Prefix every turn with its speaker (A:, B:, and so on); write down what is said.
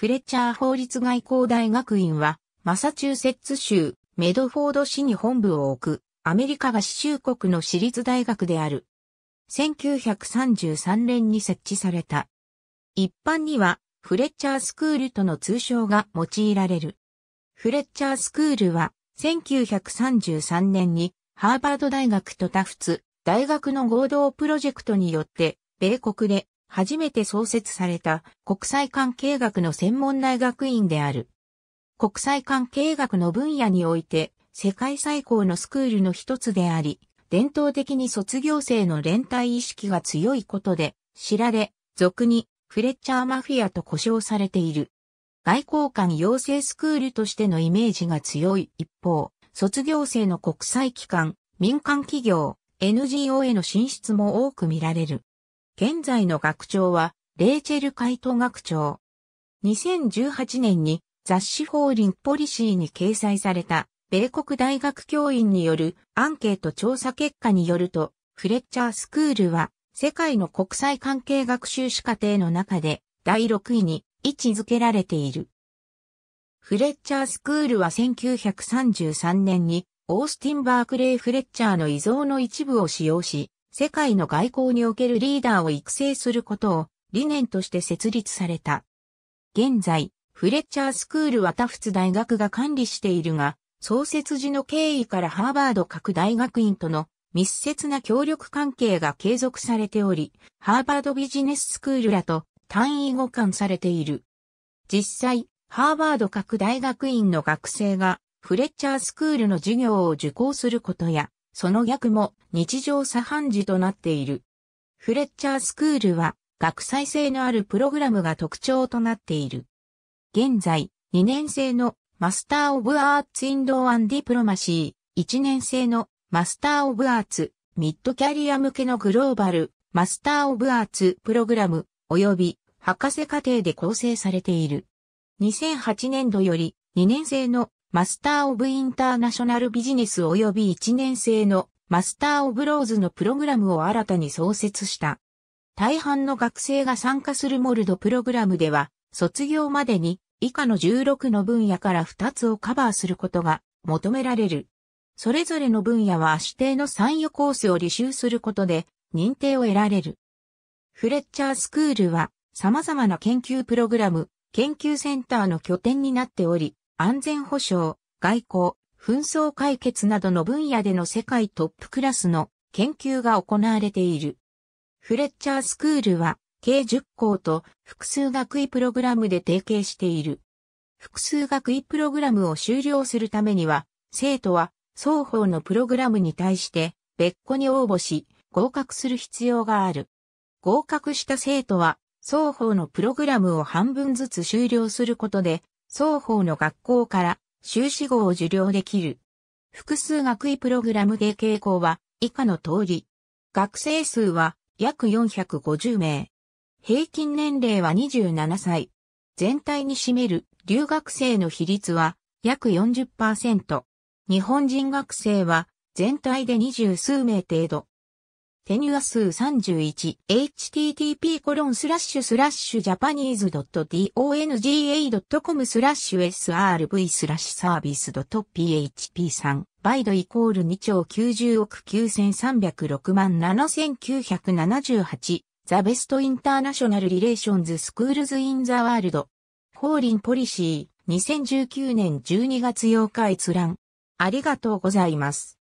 A: フレッチャー法律外交大学院は、マサチューセッツ州、メドフォード市に本部を置く、アメリカ合衆国の私立大学である。1933年に設置された。一般には、フレッチャースクールとの通称が用いられる。フレッチャースクールは、1933年に、ハーバード大学とタフツ、大学の合同プロジェクトによって、米国で初めて創設された国際関係学の専門大学院である。国際関係学の分野において世界最高のスクールの一つであり、伝統的に卒業生の連帯意識が強いことで知られ、俗にフレッチャーマフィアと呼称されている。外交官養成スクールとしてのイメージが強い一方、卒業生の国際機関、民間企業、NGO への進出も多く見られる。現在の学長は、レイチェル・カイト学長。2018年に雑誌フォーリンポリシーに掲載された、米国大学教員によるアンケート調査結果によると、フレッチャースクールは、世界の国際関係学習士課程の中で、第6位に位置づけられている。フレッチャースクールは1933年に、オースティン・バークレイ・フレッチャーの遺贈の一部を使用し、世界の外交におけるリーダーを育成することを理念として設立された。現在、フレッチャースクールはタフツ大学が管理しているが、創設時の経緯からハーバード各大学院との密接な協力関係が継続されており、ハーバードビジネススクールらと単位互換されている。実際、ハーバード各大学院の学生がフレッチャースクールの授業を受講することや、その逆も日常茶飯事となっている。フレッチャースクールは学際性のあるプログラムが特徴となっている。現在、2年生のマスター・オブ・アーツ・インド・アン・ディプロマシー、1年生のマスター・オブ・アーツ、ミッドキャリア向けのグローバル、マスター・オブ・アーツプログラム、及び博士課程で構成されている。2008年度より2年生のマスター・オブ・インターナショナル・ビジネス及び1年生のマスター・オブ・ローズのプログラムを新たに創設した。大半の学生が参加するモルドプログラムでは、卒業までに以下の16の分野から2つをカバーすることが求められる。それぞれの分野は指定の参与コースを履修することで認定を得られる。フレッチャースクールは様々な研究プログラム、研究センターの拠点になっており、安全保障、外交、紛争解決などの分野での世界トップクラスの研究が行われている。フレッチャースクールは計10校と複数学位プログラムで提携している。複数学位プログラムを終了するためには、生徒は双方のプログラムに対して別個に応募し合格する必要がある。合格した生徒は双方のプログラムを半分ずつ終了することで双方の学校から修士号を受領できる。複数学位プログラムで傾向は以下の通り。学生数は約450名。平均年齢は27歳。全体に占める留学生の比率は約40%。日本人学生は全体で二十数名程度。フニュア数 31http コロンスラッシュスラッシュジャパニーズ .donga.com スラッシュ srv スラッシュサービス .php3 バイドイコール2兆90億9306万7978ザベストインターナショナルリレーションズスクールズインザワールドリンポリシー2019年12月8日閲覧ありがとうございます。